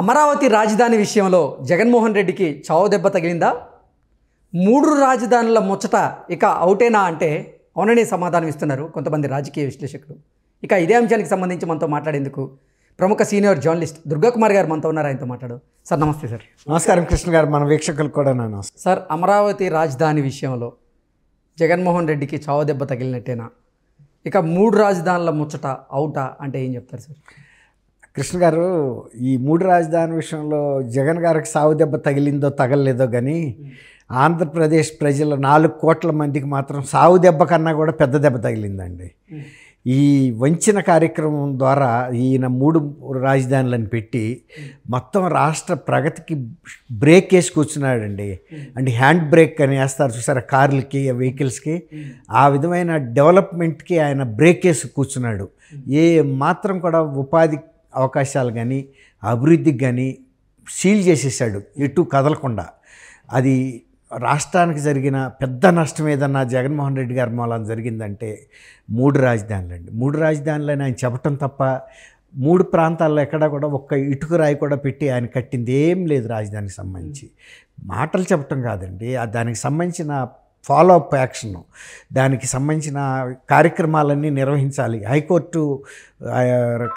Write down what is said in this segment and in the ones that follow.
అమరావతి రాజధాని విషయంలో జగన్మోహన్ రెడ్డికి చావు దెబ్బ తగిలిందా మూడు రాజధానుల ముచ్చట ఇక అవుటేనా అంటే అవుననే సమాధానం ఇస్తున్నారు కొంతమంది రాజకీయ విశ్లేషకులు ఇక ఇదే అంశానికి సంబంధించి మనతో మాట్లాడేందుకు ప్రముఖ సీనియర్ జర్నలిస్ట్ దుర్గాకుమార్ గారు మనతో ఉన్నారు ఆయనతో మాట్లాడు సార్ నమస్తే సార్ నమస్కారం కృష్ణ గారు మన వీక్షకులు కూడా నేను సార్ అమరావతి రాజధాని విషయంలో జగన్మోహన్ రెడ్డికి చావు దెబ్బ తగిలినట్టేనా ఇక మూడు రాజధానుల ముచ్చట అవుటా అంటే ఏం చెప్తారు సార్ కృష్ణ గారు ఈ మూడు రాజధాని విషయంలో జగన్ గారికి సావు దెబ్బ తగిలిందో తగలలేదో కానీ ఆంధ్రప్రదేశ్ ప్రజల నాలుగు కోట్ల మందికి మాత్రం సావు దెబ్బ కన్నా కూడా పెద్ద దెబ్బ తగిలిందండి ఈ వంచిన కార్యక్రమం ద్వారా ఈయన మూడు రాజధానులను పెట్టి మొత్తం రాష్ట్ర ప్రగతికి బ్రేక్ వేసి కూర్చున్నాడండి అంటే హ్యాండ్ బ్రేక్ అని వేస్తారు చూసారా కార్లకి వెహికల్స్కి ఆ విధమైన డెవలప్మెంట్కి ఆయన బ్రేక్ వేసి కూర్చున్నాడు ఏ మాత్రం కూడా ఉపాధి అవకాశాలు కానీ అభివృద్ధికి కానీ సీల్ చేసేసాడు ఎటు కదలకుండా అది రాష్ట్రానికి జరిగిన పెద్ద నష్టం ఏదన్నా జగన్మోహన్ రెడ్డి గారి మూలం జరిగిందంటే మూడు అండి మూడు అని ఆయన చెప్పటం తప్ప మూడు ప్రాంతాల్లో ఎక్కడా కూడా ఒక్క రాయి కూడా పెట్టి ఆయన కట్టింది ఏం లేదు రాజధానికి సంబంధించి మాటలు చెప్పటం కాదండి దానికి సంబంధించిన ఫాలో అప్ యాక్షన్ దానికి సంబంధించిన కార్యక్రమాలన్నీ నిర్వహించాలి హైకోర్టు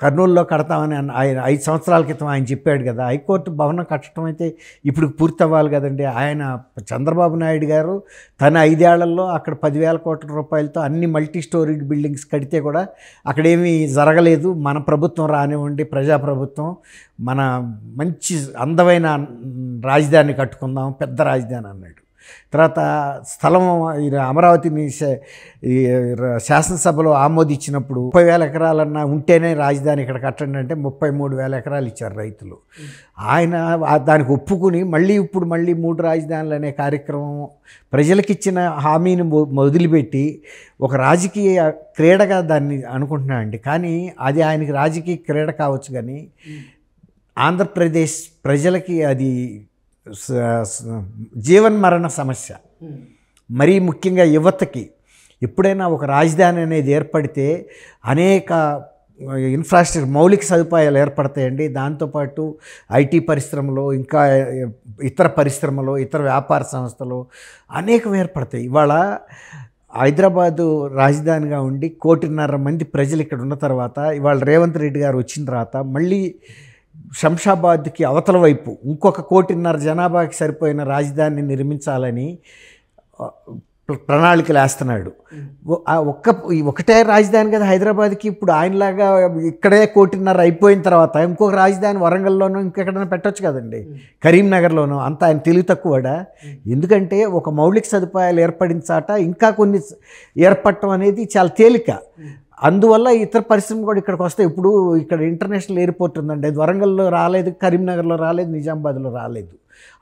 కర్నూలులో కడతామని ఆయన ఐదు సంవత్సరాల క్రితం ఆయన చెప్పాడు కదా హైకోర్టు భవనం కట్టడం అయితే ఇప్పుడు పూర్తి అవ్వాలి కదండి ఆయన చంద్రబాబు నాయుడు గారు తన ఐదేళ్లలో అక్కడ పదివేల కోట్ల రూపాయలతో అన్ని మల్టీ స్టోరీ బిల్డింగ్స్ కడితే కూడా అక్కడేమీ జరగలేదు మన ప్రభుత్వం రానివ్వండి ప్రజాప్రభుత్వం మన మంచి అందమైన రాజధాని కట్టుకుందాం పెద్ద రాజధాని అన్నాడు తర్వాత స్థలం అమరావతిని శాసనసభలో ఆమోదించినప్పుడు ముప్పై వేల ఎకరాలన్నా ఉంటేనే రాజధాని ఇక్కడ కట్టండి అంటే ముప్పై మూడు వేల ఎకరాలు ఇచ్చారు రైతులు ఆయన దానికి ఒప్పుకుని మళ్ళీ ఇప్పుడు మళ్ళీ మూడు రాజధానులు అనే కార్యక్రమం ప్రజలకిచ్చిన హామీని వదిలిపెట్టి ఒక రాజకీయ క్రీడగా దాన్ని అనుకుంటున్నానండి కానీ అది ఆయనకి రాజకీయ క్రీడ కావచ్చు కానీ ఆంధ్రప్రదేశ్ ప్రజలకి అది జీవన్ మరణ సమస్య మరీ ముఖ్యంగా యువతకి ఎప్పుడైనా ఒక రాజధాని అనేది ఏర్పడితే అనేక ఇన్ఫ్రాస్ట్రక్చర్ మౌలిక సదుపాయాలు ఏర్పడతాయండి దాంతోపాటు ఐటీ పరిశ్రమలో ఇంకా ఇతర పరిశ్రమలో ఇతర వ్యాపార సంస్థలు అనేకం ఏర్పడతాయి ఇవాళ హైదరాబాదు రాజధానిగా ఉండి కోటిన్నర మంది ప్రజలు ఇక్కడ ఉన్న తర్వాత ఇవాళ రేవంత్ రెడ్డి గారు వచ్చిన తర్వాత మళ్ళీ శంషాబాద్కి అవతల వైపు ఇంకొక కోటిన్నర జనాభాకి సరిపోయిన రాజధానిని నిర్మించాలని ప్రణాళికలు వేస్తున్నాడు hmm. ఒక్క ఒకటే రాజధాని కదా హైదరాబాద్కి ఇప్పుడు ఆయనలాగా ఇక్కడే కోటిన్నర అయిపోయిన తర్వాత ఇంకొక రాజధాని వరంగల్లోనూ ఇంకెక్కడైనా పెట్టచ్చు కదండి hmm. కరీంనగర్లోనూ అంత ఆయన తెలివి తక్కువడా hmm. ఎందుకంటే ఒక మౌలిక సదుపాయాలు ఏర్పడించాట ఇంకా కొన్ని ఏర్పడటం అనేది చాలా తేలిక అందువల్ల ఇతర పరిశ్రమ కూడా ఇక్కడికి వస్తే ఇప్పుడు ఇక్కడ ఇంటర్నేషనల్ ఎయిర్పోర్ట్ ఉందండి అది వరంగల్లో రాలేదు కరీంనగర్లో రాలేదు నిజామాబాద్లో రాలేదు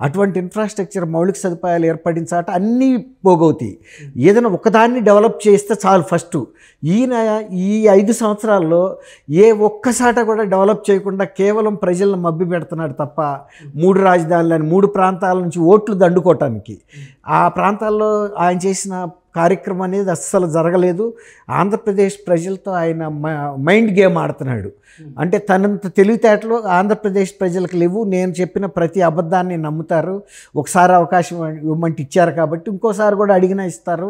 అటువంటి ఇన్ఫ్రాస్ట్రక్చర్ మౌలిక సదుపాయాలు ఏర్పడిన చాట అన్నీ పోగవుతాయి ఏదైనా ఒకదాన్ని డెవలప్ చేస్తే చాలు ఫస్ట్ ఈయన ఈ ఐదు సంవత్సరాల్లో ఏ ఒక్కసాట కూడా డెవలప్ చేయకుండా కేవలం ప్రజలను మబ్బి పెడుతున్నాడు తప్ప మూడు రాజధానులని మూడు ప్రాంతాల నుంచి ఓట్లు దండుకోవటానికి ఆ ప్రాంతాల్లో ఆయన చేసిన కార్యక్రమం అనేది అస్సలు జరగలేదు ఆంధ్రప్రదేశ్ ప్రజలతో ఆయన మైండ్ గేమ్ ఆడుతున్నాడు అంటే తనంత తెలివితేటలు ఆంధ్రప్రదేశ్ ప్రజలకు లేవు నేను చెప్పిన ప్రతి అబద్ధాన్ని నమ్ముతారు ఒకసారి అవకాశం ఇవ్వమంటే ఇచ్చారు కాబట్టి ఇంకోసారి కూడా అడిగినా ఇస్తారు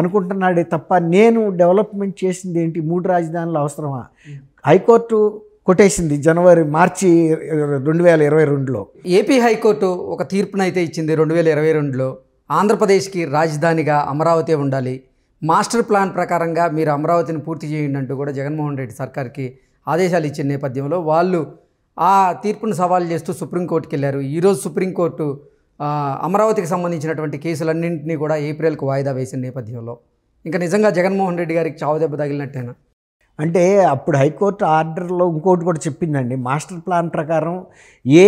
అనుకుంటున్నాడే తప్ప నేను డెవలప్మెంట్ చేసింది ఏంటి మూడు రాజధానులు అవసరమా హైకోర్టు కొట్టేసింది జనవరి మార్చి రెండు వేల ఇరవై రెండులో ఏపీ హైకోర్టు ఒక తీర్పునైతే ఇచ్చింది రెండు వేల ఇరవై రెండులో ఆంధ్రప్రదేశ్కి రాజధానిగా అమరావతి ఉండాలి మాస్టర్ ప్లాన్ ప్రకారంగా మీరు అమరావతిని పూర్తి చేయండి అంటూ కూడా జగన్మోహన్ రెడ్డి సర్కార్కి ఆదేశాలు ఇచ్చిన నేపథ్యంలో వాళ్ళు ఆ తీర్పును సవాల్ చేస్తూ సుప్రీంకోర్టుకి వెళ్ళారు ఈరోజు సుప్రీంకోర్టు అమరావతికి సంబంధించినటువంటి కేసులన్నింటినీ కూడా ఏప్రిల్కు వాయిదా వేసిన నేపథ్యంలో ఇంకా నిజంగా జగన్మోహన్ రెడ్డి గారికి చావు దెబ్బ తగిలినట్టేనా అంటే అప్పుడు హైకోర్టు ఆర్డర్లో ఇంకోటి కూడా చెప్పిందండి మాస్టర్ ప్లాన్ ప్రకారం ఏ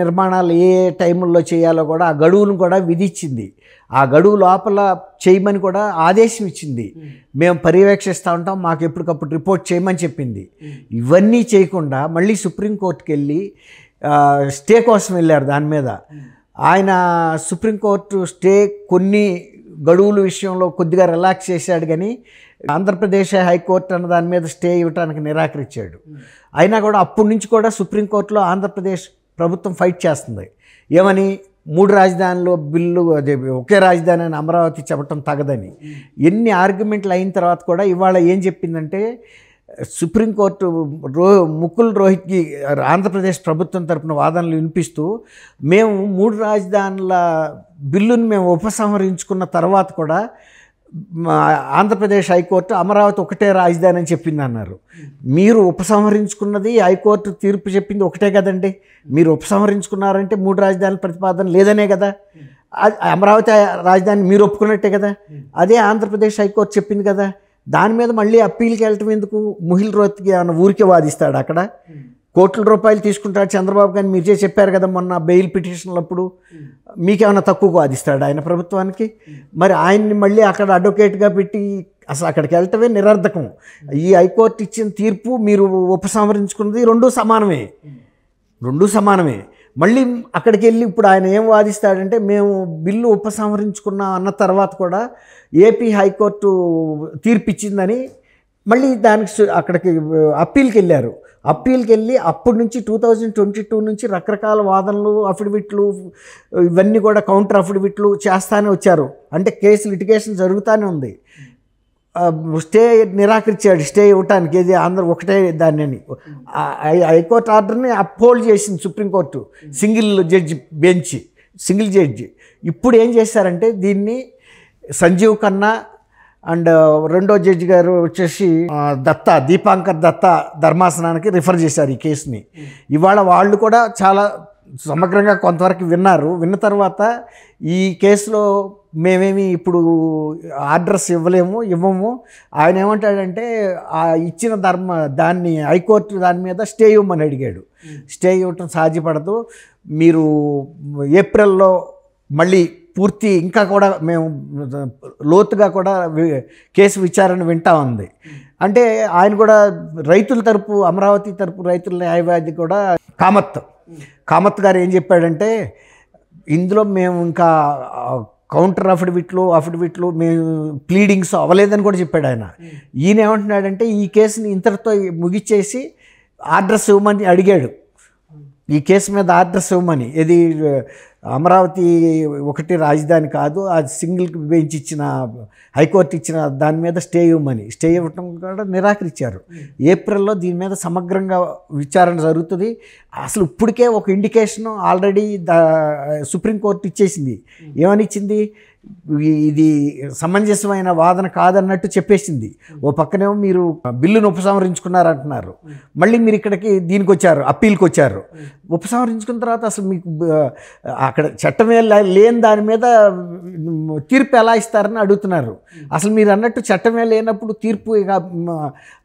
నిర్మాణాలు ఏ టైముల్లో చేయాలో కూడా ఆ గడువును కూడా విధించింది ఆ గడువు లోపల చేయమని కూడా ఆదేశం ఇచ్చింది మేము పర్యవేక్షిస్తూ ఉంటాం మాకు ఎప్పటికప్పుడు రిపోర్ట్ చేయమని చెప్పింది ఇవన్నీ చేయకుండా మళ్ళీ సుప్రీంకోర్టుకి వెళ్ళి స్టే కోసం వెళ్ళారు దాని మీద ఆయన సుప్రీంకోర్టు స్టే కొన్ని గడువుల విషయంలో కొద్దిగా రిలాక్స్ చేశాడు కానీ ఆంధ్రప్రదేశ్ హైకోర్టు అన్న దాని మీద స్టే ఇవ్వడానికి నిరాకరించాడు అయినా కూడా అప్పటి నుంచి కూడా సుప్రీంకోర్టులో ఆంధ్రప్రదేశ్ ప్రభుత్వం ఫైట్ చేస్తుంది ఏమని మూడు రాజధానిలో బిల్లు అదే ఒకే రాజధాని అని అమరావతి చెప్పటం తగదని ఎన్ని ఆర్గ్యుమెంట్లు అయిన తర్వాత కూడా ఇవాళ ఏం చెప్పిందంటే సుప్రీంకోర్టు రో ముకుల్ రోహిత్కి ఆంధ్రప్రదేశ్ ప్రభుత్వం తరపున వాదనలు వినిపిస్తూ మేము మూడు రాజధానుల బిల్లును మేము ఉపసంహరించుకున్న తర్వాత కూడా ఆంధ్రప్రదేశ్ హైకోర్టు అమరావతి ఒకటే రాజధాని అని చెప్పింది అన్నారు మీరు ఉపసంహరించుకున్నది హైకోర్టు తీర్పు చెప్పింది ఒకటే కదండి మీరు ఉపసంహరించుకున్నారంటే మూడు రాజధానుల ప్రతిపాదన లేదనే కదా అమరావతి రాజధాని మీరు ఒప్పుకున్నట్టే కదా అదే ఆంధ్రప్రదేశ్ హైకోర్టు చెప్పింది కదా దాని మీద మళ్ళీ అప్పీల్కి వెళ్ళటం ఎందుకు ముహిల్ రోహిత్కి ఆయన ఊరికే వాదిస్తాడు అక్కడ కోట్ల రూపాయలు తీసుకుంటాడు చంద్రబాబు గారిని మీరు చెప్పారు కదా మొన్న బెయిల్ పిటిషన్లప్పుడు మీకేమైనా తక్కువ వాదిస్తాడు ఆయన ప్రభుత్వానికి మరి ఆయన్ని మళ్ళీ అక్కడ అడ్వకేట్గా పెట్టి అసలు అక్కడికి వెళ్ళటమే నిరర్ధకం ఈ హైకోర్టు ఇచ్చిన తీర్పు మీరు ఉపసంహరించుకున్నది రెండు సమానమే రెండు సమానమే మళ్ళీ అక్కడికి వెళ్ళి ఇప్పుడు ఆయన ఏం వాదిస్తాడంటే మేము బిల్లు ఉపసంహరించుకున్నా అన్న తర్వాత కూడా ఏపీ హైకోర్టు తీర్పిచ్చిందని మళ్ళీ దానికి అక్కడికి అప్పీల్కి వెళ్ళారు అప్పీల్కి వెళ్ళి అప్పటి నుంచి టూ థౌజండ్ ట్వంటీ టూ నుంచి రకరకాల వాదనలు అఫిడవిట్లు ఇవన్నీ కూడా కౌంటర్ అఫిడవిట్లు చేస్తానే వచ్చారు అంటే కేసు లిటిగేషన్ జరుగుతూనే ఉంది స్టే నిరాకరించాడు స్టే ఇవ్వటానికి ఏది అందరూ ఒకటే దాన్ని అని హైకోర్టు ఆర్డర్ని అప్హోల్డ్ చేసింది supreme court single judge bench single judge ఇప్పుడు ఏం చేశారంటే దీన్ని సంజీవ్ కన్నా అండ్ రెండో జడ్జి గారు వచ్చేసి దత్తా దీపాంకర్ దత్తా ధర్మాసనానికి రిఫర్ చేశారు ఈ కేసుని ఇవాళ వాళ్ళు కూడా చాలా సమగ్రంగా కొంతవరకు విన్నారు విన్న తర్వాత ఈ కేసులో మేమేమి ఇప్పుడు ఆర్డర్స్ ఇవ్వలేము ఇవ్వము ఆయన ఏమంటాడంటే ఆ ఇచ్చిన ధర్మ దాన్ని హైకోర్టు దాని మీద స్టే ఇవ్వమని అడిగాడు స్టే ఇవ్వటం సాధ్యపడదు మీరు ఏప్రిల్లో మళ్ళీ పూర్తి ఇంకా కూడా మేము లోతుగా కూడా కేసు విచారణ వింటా ఉంది అంటే ఆయన కూడా రైతుల తరపు అమరావతి తరపు రైతుల న్యాయవాది కూడా కామత్ కామత్ గారు ఏం చెప్పాడంటే ఇందులో మేము ఇంకా కౌంటర్ అఫిడవిట్లు అఫిడవిట్లు మేము ప్లీడింగ్స్ అవ్వలేదని కూడా చెప్పాడు ఆయన ఈయన ఏమంటున్నాడంటే ఈ కేసుని ఇంతటితో ముగిచ్చేసి ఆర్డర్స్ ఇవ్వమని అడిగాడు ఈ కేసు మీద ఆర్డర్స్ ఇవ్వమని ఇది అమరావతి ఒకటి రాజధాని కాదు అది సింగిల్ బెంచ్ ఇచ్చిన హైకోర్టు ఇచ్చిన దాని మీద స్టే ఇవ్వమని స్టే ఇవ్వటం కూడా నిరాకరించారు hmm. ఏప్రిల్లో దీని మీద సమగ్రంగా విచారణ జరుగుతుంది అసలు ఇప్పటికే ఒక ఇండికేషన్ ఆల్రెడీ ద సుప్రీంకోర్టు ఇచ్చేసింది ఏమనిచ్చింది ఇది సమంజసమైన వాదన కాదన్నట్టు చెప్పేసింది ఓ పక్కనేమో మీరు బిల్లును ఉపసంహరించుకున్నారంటున్నారు మళ్ళీ మీరు ఇక్కడికి దీనికి వచ్చారు అప్పీల్కి వచ్చారు ఉపసంహరించుకున్న తర్వాత అసలు మీకు అక్కడ చట్టమే లేని దాని మీద తీర్పు ఎలా ఇస్తారని అడుగుతున్నారు అసలు మీరు అన్నట్టు చట్టమే లేనప్పుడు తీర్పు ఇక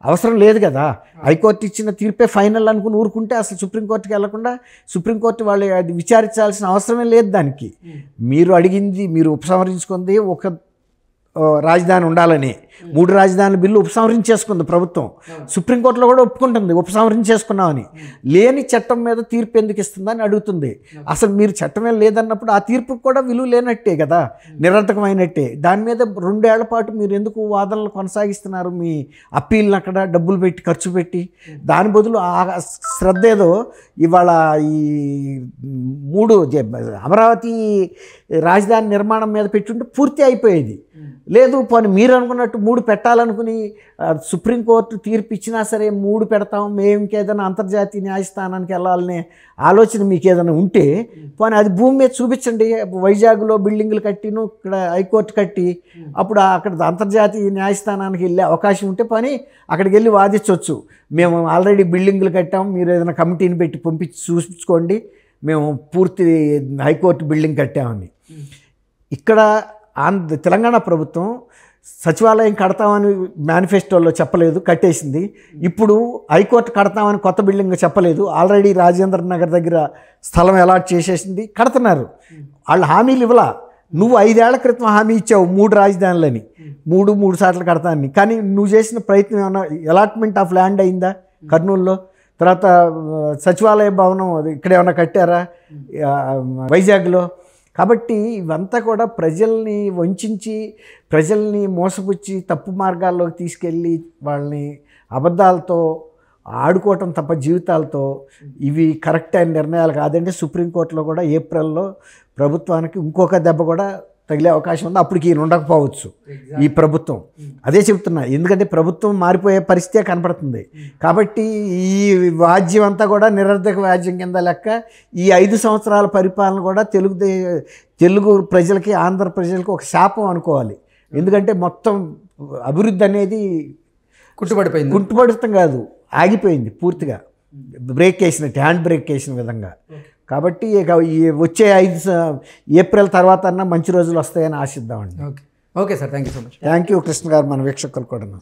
అవసరం లేదు కదా హైకోర్టు ఇచ్చిన తీర్పే ఫైనల్ అనుకుని ఊరుకుంటే అసలు సుప్రీంకోర్టు కోర్టుకి వెళ్లకుండా సుప్రీంకోర్టు వాళ్ళు అది విచారించాల్సిన అవసరమే లేదు దానికి మీరు అడిగింది మీరు ఉపసంహరించుకుంది ఒక రాజధాని ఉండాలని మూడు రాజధానుల బిల్లు ఉపసంహరించేసుకుంది ప్రభుత్వం సుప్రీంకోర్టులో కూడా ఒప్పుకుంటుంది ఉపసంహరించేసుకున్నామని లేని చట్టం మీద తీర్పు ఎందుకు ఇస్తుందని అడుగుతుంది అసలు మీరు చట్టమే లేదన్నప్పుడు ఆ తీర్పుకు కూడా విలువ లేనట్టే కదా నిరర్థకమైనట్టే దాని మీద రెండేళ్ల పాటు మీరు ఎందుకు వాదనలు కొనసాగిస్తున్నారు మీ అప్పీల్ని అక్కడ డబ్బులు పెట్టి ఖర్చు పెట్టి దాని బదులు ఆ శ్రద్ధ ఏదో ఇవాళ ఈ మూడు అమరావతి రాజధాని నిర్మాణం మీద పెట్టుంటే పూర్తి అయిపోయేది లేదు పోనీ మీరు అనుకున్నట్టు మూడు పెట్టాలనుకుని సుప్రీంకోర్టు తీర్పు ఇచ్చినా సరే మూడు పెడతాం మేము ఇంకేదైనా అంతర్జాతీయ న్యాయస్థానానికి వెళ్ళాలనే ఆలోచన మీకు ఏదైనా ఉంటే పోనీ అది భూమి మీద చూపించండి వైజాగ్లో బిల్డింగ్లు కట్టిను ఇక్కడ హైకోర్టు కట్టి అప్పుడు అక్కడ అంతర్జాతీయ న్యాయస్థానానికి వెళ్ళే అవకాశం ఉంటే పని అక్కడికి వెళ్ళి వాదించవచ్చు మేము ఆల్రెడీ బిల్డింగ్లు కట్టాం మీరు ఏదైనా కమిటీని పెట్టి పంపించి చూపించుకోండి మేము పూర్తి హైకోర్టు బిల్డింగ్ కట్టామని ఇక్కడ ఆంధ్ర తెలంగాణ ప్రభుత్వం సచివాలయం కడతామని మేనిఫెస్టోలో చెప్పలేదు కట్టేసింది ఇప్పుడు హైకోర్టు కడతామని కొత్త బిల్డింగ్ చెప్పలేదు ఆల్రెడీ రాజేంద్ర నగర్ దగ్గర స్థలం అలాట్ చేసేసింది కడుతున్నారు వాళ్ళు హామీలు ఇవ్వాల నువ్వు ఐదేళ్ల క్రితం హామీ ఇచ్చావు మూడు రాజధానులని మూడు మూడు సార్లు కడతానని కానీ నువ్వు చేసిన ప్రయత్నం ఏమన్నా అలాట్మెంట్ ఆఫ్ ల్యాండ్ అయిందా కర్నూలులో తర్వాత సచివాలయ భవనం ఇక్కడ ఏమైనా కట్టారా వైజాగ్లో కాబట్టి ఇవంతా కూడా ప్రజల్ని వంచి ప్రజల్ని మోసపుచ్చి తప్పు మార్గాల్లోకి తీసుకెళ్ళి వాళ్ళని అబద్ధాలతో ఆడుకోవటం తప్ప జీవితాలతో ఇవి కరెక్ట్ అయిన నిర్ణయాలు కాదంటే సుప్రీంకోర్టులో కూడా ఏప్రిల్లో ప్రభుత్వానికి ఇంకొక దెబ్బ కూడా తగిలే అవకాశం ఉంది అప్పటికి ఈయన ఉండకపోవచ్చు ఈ ప్రభుత్వం hmm. అదే చెప్తున్నా ఎందుకంటే ప్రభుత్వం మారిపోయే పరిస్థితే కనపడుతుంది hmm. కాబట్టి ఈ వాజ్యం అంతా కూడా నిరర్ధక వాజ్యం కింద లెక్క ఈ ఐదు సంవత్సరాల పరిపాలన కూడా తెలుగు తెలుగు ప్రజలకి ఆంధ్ర ప్రజలకి ఒక శాపం అనుకోవాలి hmm. ఎందుకంటే మొత్తం అభివృద్ధి అనేది కుట్టుబడిపోయింది కుట్టుబడటం కాదు ఆగిపోయింది పూర్తిగా బ్రేక్ వేసినట్టు హ్యాండ్ బ్రేక్ వేసిన విధంగా కాబట్టి ఇక వచ్చే ఐదు ఏప్రిల్ తర్వాత అన్న మంచి రోజులు వస్తాయని ఆశిద్దామండి okay okay sir thank you so much thank you Krishna గారు మన వీక్షకులు కూడా